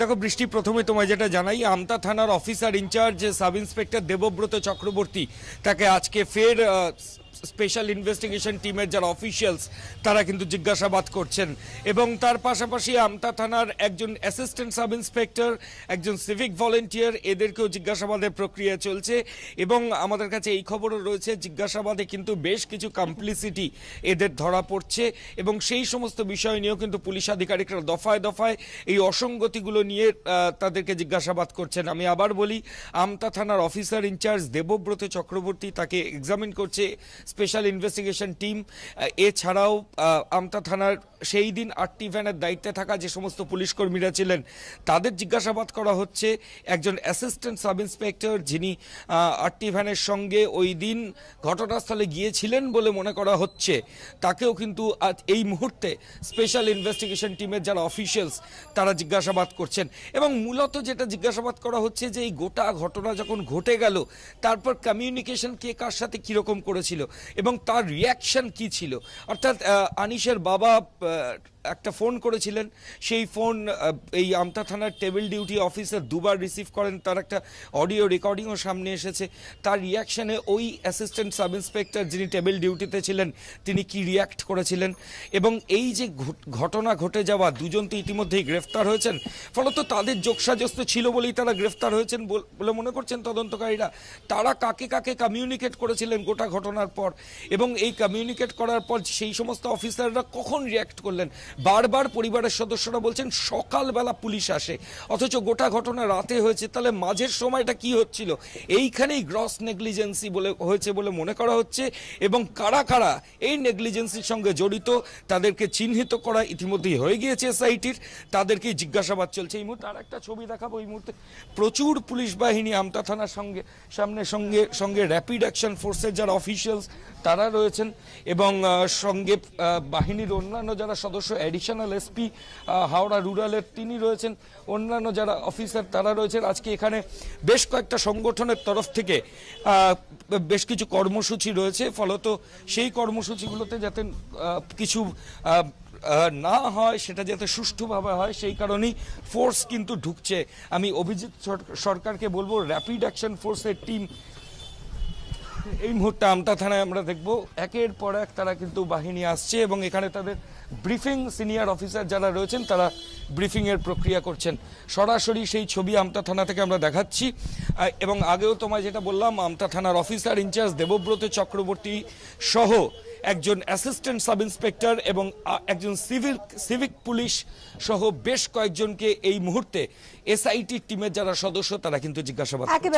দেখো বৃষ্টি প্রথমে তোমায় যেটা জানাই আমতা থানার officer in charge sub inspector Debabrata Chakraborty তাকে আজকে ফের স্পেশাল ইনভেস্টিগেশন টিমের যারা অফিসিয়ালস তারা কিন্তু জিজ্ঞাসাবাদ করছেন এবং তার পাশাপাশি আমতা থানার একজন অ্যাসিস্ট্যান্ট সাব ইন্সপেক্টর একজন সিভিক ভলেন্টিয়ার এদেরকেও জিজ্ঞাসাবাদের প্রক্রিয়া চলছে এবং আমাদের কাছে এই খবরও রয়েছে জিজ্ঞাসাবাদে কিন্তু বেশ কিছু কমপ্লিসিটি এদের ধরা পড়ছে এবং সেই সমস্ত বিষয় নিয়েও কিন্তু পুলিশ আধিকারিকরা দফায় দফায় এই অসঙ্গতিগুলো নিয়ে তাদেরকে জিজ্ঞাসাবাদ করছেন আমি আবার বলি আমতা থানার অফিসার ইনচার্জ দেবব্রত চক্রবর্তী তাকে এক্সামিন করছে স্পেশাল ইনভেস্টিগেশন টিম এছাড়াও আমতা থানার সেই দিন আটটি ভ্যানের দায়িত্বে থাকা যে সমস্ত পুলিশ কর্মীরা ছিলেন তাদের জিজ্ঞাসাবাদ করা হচ্ছে একজন অ্যাসিস্ট্যান্ট সাব ইন্সপেক্টর যিনি আটটি ভ্যানের সঙ্গে ওই দিন ঘটনাস্থলে গিয়েছিলেন বলে মনে করা হচ্ছে তাকেও কিন্তু এই মুহূর্তে স্পেশাল ইনভেস্টিগেশন টিমের যারা অফিসিয়ালস তারা জিজ্ঞাসাবাদ করছেন এবং মূলত যেটা জিজ্ঞাসাবাদ করা হচ্ছে যে এই গোটা ঘটনা যখন ঘটে গেল তারপর কমিউনিকেশন কে কার সাথে কীরকম করেছিল এবং তার রিয়াকশন কি ছিল অর্থাৎ আনিসের বাবা একটা ফোন করেছিলেন সেই ফোন এই আমতা থানার টেবিল ডিউটি অফিসার দুবার রিসিভ করেন তার একটা অডিও রেকর্ডিংও সামনে এসেছে তার রিয়াকশানে ওই অ্যাসিস্ট্যান্ট সাব ইন্সপেক্টর যিনি টেবিল ডিউটিতে ছিলেন তিনি কি রিয়্যাক্ট করেছিলেন এবং এই যে ঘটনা ঘটে যাওয়া দুজন তো ইতিমধ্যেই গ্রেফতার হয়েছেন ফলত তাদের যোগসাজস্ত ছিল বলেই তারা গ্রেফতার হয়েছেন বলে মনে করছেন তদন্তকারীরা তারা কাকে কাকে কমিউনিকেট করেছিলেন গোটা ঘটনার পর এবং এই কমিউনিকেট করার পর সেই সমস্ত অফিসাররা কখন রিয়্যাক্ট করলেন বারবার পরিবারের সদস্যরা বলছেন সকালবেলা পুলিশ আসে অথচ গোটা ঘটনা রাতে হয়েছে তাহলে মাঝের সময়টা কি হচ্ছিল এইখানেই গ্রস নেগলিজেন্সি বলে হয়েছে বলে মনে করা হচ্ছে এবং কারা কারা এই নেগলিজেন্সির সঙ্গে জড়িত তাদেরকে চিহ্নিত করা ইতিমধ্যেই হয়ে গিয়েছে এসআইটির তাদেরকে জিজ্ঞাসাবাদ চলছে এই মুহূর্তে আর একটা ছবি দেখাবো এই মুহূর্তে প্রচুর পুলিশ বাহিনী আমতা থানার সঙ্গে সামনে সঙ্গে সঙ্গে র্যাপিড অ্যাকশন ফোর্সের যারা অফিসিয়ালস তারা রয়েছেন এবং সঙ্গে বাহিনীর অন্যান্য যারা সদস্য অ্যাডিশনাল এসপি হাওড়া রুরালের তিনি রয়েছেন অন্যান্য যারা অফিসার তারা রয়েছেন আজকে এখানে বেশ কয়েকটা সংগঠনের তরফ থেকে বেশ কিছু কর্মসূচি রয়েছে ফলত সেই কর্মসূচিগুলোতে যাতে কিছু না হয় সেটা যাতে সুষ্ঠুভাবে হয় সেই কারণেই ফোর্স কিন্তু ঢুকছে আমি অভিজিৎ সরকারকে বলবো র্যাপিড অ্যাকশন ফোর্সের টিম এই মুহূর্তে আমতা থানায় আমরা দেখব একের পর এক তারা কিন্তু বাহিনী আসছে এবং এখানে তাদের ব্রিফিং সিনিয়র অফিসার যারা রয়েছেন তারা ব্রিফিংয়ের প্রক্রিয়া করছেন সরাসরি সেই ছবি আমতা থানা থেকে আমরা দেখাচ্ছি এবং আগেও তোমায় যেটা বললাম আমতা থানার অফিসার ইনচার্জ দেবব্রত চক্রবর্তী সহ একজন অ্যাসিস্ট্যান্ট সাব ইন্সপেক্টর এবং একজন সিভিল সিভিক পুলিশ সহ বেশ কয়েকজনকে এই মুহূর্তে এসআইটি টিমের যারা সদস্য তারা কিন্তু জিজ্ঞাসাবাদ